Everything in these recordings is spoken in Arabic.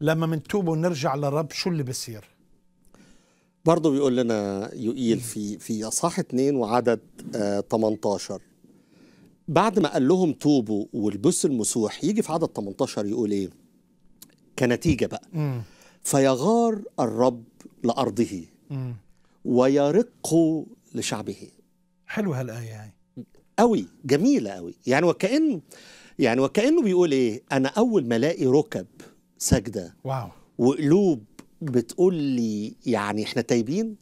لما منتوب ونرجع للرب شو اللي بصير برضه بيقول لنا يقيل في في اصحاح 2 وعدد 18 آه، بعد ما قال لهم توبوا والبس المسوح يجي في عدد 18 يقول ايه كنتيجه بقى م. فيغار الرب لارضه م. ويرق لشعبه حلوه هالايه هاي قوي جميله قوي يعني وكان يعني وكانه بيقول ايه انا اول ما الاقي ركب ساجده واو وقلوب بتقول لي يعني احنا تايبين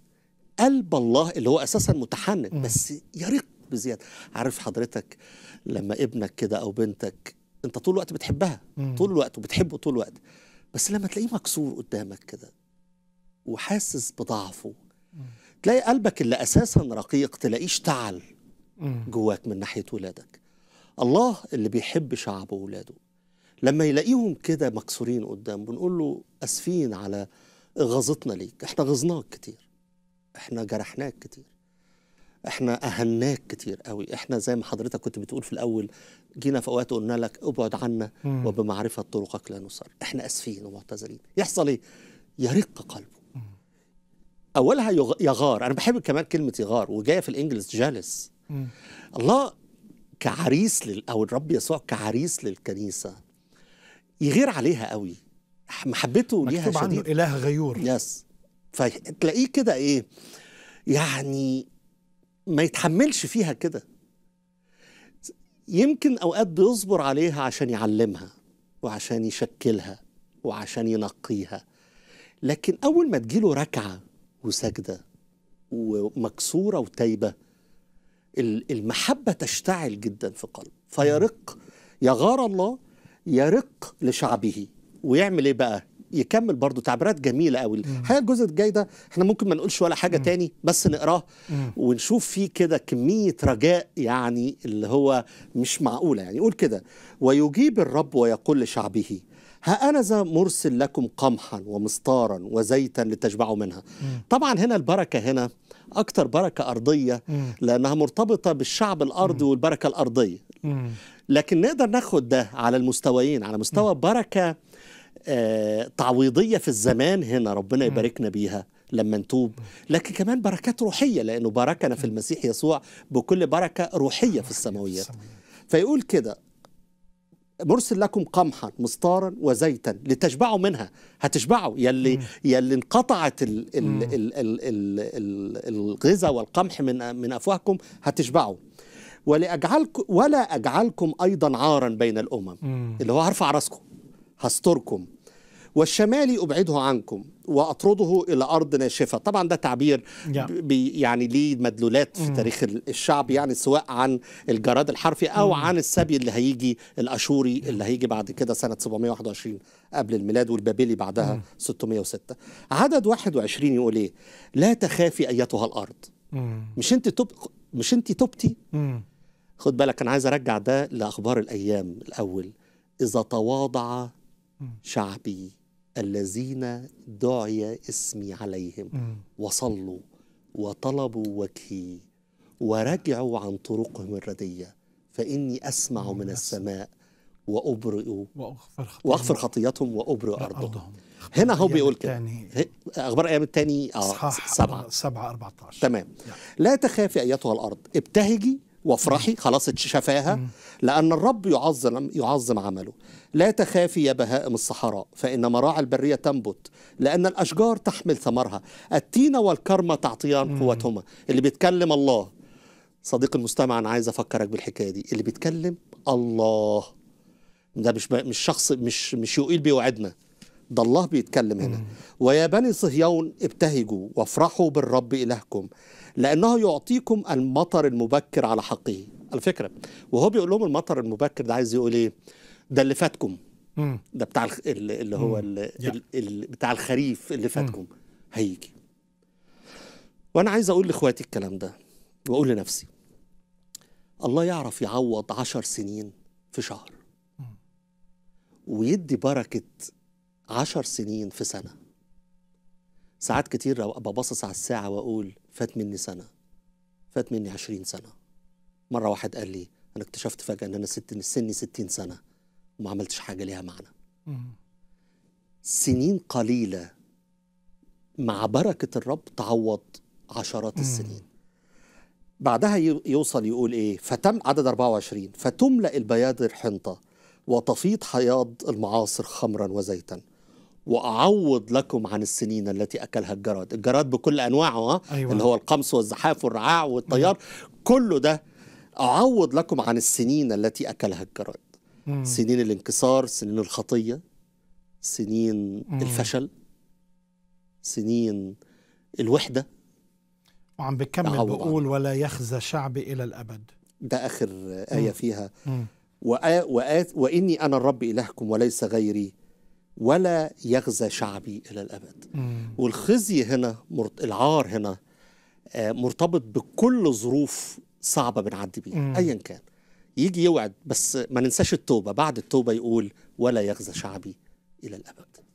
قلب الله اللي هو اساسا متحنن م. بس يرق بزياده عارف حضرتك لما ابنك كده او بنتك انت طول الوقت بتحبها طول الوقت وبتحبه طول الوقت بس لما تلاقيه مكسور قدامك كده وحاسس بضعفه تلاقي قلبك اللي اساسا رقيق تلاقيه اشتعل جواك من ناحيه ولادك الله اللي بيحب شعبه وولاده لما يلاقيهم كده مكسورين قدام بنقول له اسفين على غاظتنا ليك احنا غزناك كتير احنا جرحناك كتير احنا اهناك كتير قوي احنا زي ما حضرتك كنت بتقول في الاول جينا في اوقات قلنا لك ابعد عنا وبمعرفه طرقك لا نصر احنا اسفين ومعتذرين يحصل ايه يرق قلبه اولها يغار انا بحب كمان كلمه يغار وجايه في الانجليز جالس الله كعريس لل... او الرب يسوع كعريس للكنيسه يغير عليها قوي محبته ليها مكتوب عنه اله غيور يس فتلاقيه كده ايه يعني ما يتحملش فيها كده يمكن اوقات بيصبر عليها عشان يعلمها وعشان يشكلها وعشان ينقيها لكن اول ما تجيله ركعه وسجده ومكسوره وتايبه المحبه تشتعل جدا في قلب فيرق يغار الله يرق لشعبه ويعمل ايه بقى يكمل برضه تعبيرات جميله قوي الحقيقه الجزء الجاي ده احنا ممكن ما نقولش ولا حاجه مم. تاني بس نقراه مم. ونشوف فيه كده كميه رجاء يعني اللي هو مش معقوله يعني يقول كده ويجيب الرب ويقول لشعبه ها أنا ذا مرسل لكم قمحا ومستارا وزيتا لتشبعوا منها مم. طبعا هنا البركه هنا أكثر بركه ارضيه لانها مرتبطه بالشعب الارضي والبركه الارضيه لكن نقدر ناخد ده على المستويين على مستوى بركه آه تعويضيه في الزمان هنا ربنا يباركنا بيها لما نتوب لكن كمان بركات روحيه لانه باركنا في المسيح يسوع بكل بركه روحيه في السماويات فيقول كده مرسل لكم قمحا مستارا وزيتا لتشبعوا منها هتشبعوا يلي مم. يلي انقطعت الغذاء والقمح من من افواهكم هتشبعوا ولاجعلكم ولا اجعلكم ايضا عارا بين الامم مم. اللي هو هرفع راسكم هستركم والشمالي أبعده عنكم وأطرده إلى أرض ناشفة طبعا ده تعبير نعم. يعني ليه مدلولات في تاريخ الشعب يعني سواء عن الجراد الحرفي أو عن السبي اللي هيجي الأشوري اللي هيجي بعد كده سنة 721 قبل الميلاد والبابلي بعدها 606 عدد 21 يقول إيه لا تخافي أيتها الأرض مش أنت تب... مش أنت تبتي خد بالك أنا عايز أرجع ده لأخبار الأيام الأول إذا تواضع شعبي الذين دعي اسمي عليهم وصلوا وطلبوا وجهي ورجعوا عن طرقهم الردية فإني أسمع من السماء وأبرئ وأغفر خطيتهم وأبرئ أرضهم هنا هو بيقول كده أخبار أيام الثاني آه سبعة سبعة 14 تمام يعني. لا تخافي أيتها الأرض ابتهجي وافرحي خلاص شفاها لأن الرب يعظم يعظم عمله لا تخافي يا بهائم الصحراء فإن مراعي البرية تنبت لأن الأشجار تحمل ثمرها التينة والكرمة تعطيان قوتهما اللي بيتكلم الله صديق المستمع أنا عايز أفكرك بالحكاية دي اللي بيتكلم الله ده مش مش شخص مش مش يقيل بيوعدنا ده الله بيتكلم هنا ويا بني صهيون ابتهجوا وافرحوا بالرب إلهكم لأنه يعطيكم المطر المبكر على حقه على فكرة وهو بيقول لهم المطر المبكر ده عايز يقول إيه ده اللي فاتكم ده بتاع اللي هو اللي بتاع الخريف اللي فاتكم هيجي وأنا عايز أقول لإخواتي الكلام ده وأقول لنفسي الله يعرف يعوض عشر سنين في شهر ويدي بركة عشر سنين في سنة ساعات كتير أبقى باصص على الساعة وأقول فات مني سنة فات مني عشرين سنة مرة واحد قال لي أنا اكتشفت فجأة إن أنا ست سني ستين سنة وما عملتش حاجة ليها معنى سنين قليلة مع بركة الرب تعوض عشرات السنين بعدها يوصل يقول إيه فتم عدد 24 فتملأ البياض الحنطة وتفيض حياض المعاصر خمرا وزيتا واعوض لكم عن السنين التي اكلها الجراد الجراد بكل انواعه آه، أيوة. اللي هو القمص والزحاف والرعاع والطيار كله ده اعوض لكم عن السنين التي اكلها الجراد مم. سنين الانكسار سنين الخطيه سنين مم. الفشل سنين الوحده وعم بكمل بقول ولا يخزى شعبي الى الابد ده اخر ايه مم. فيها مم. وآ وآ واني انا الرب الهكم وليس غيري ولا يغزى شعبي إلى الأبد والخزي هنا العار هنا آه، مرتبط بكل ظروف صعبة بنعدي بيها أيا كان يجي يوعد بس ما ننساش التوبة بعد التوبة يقول ولا يغزى شعبي إلى الأبد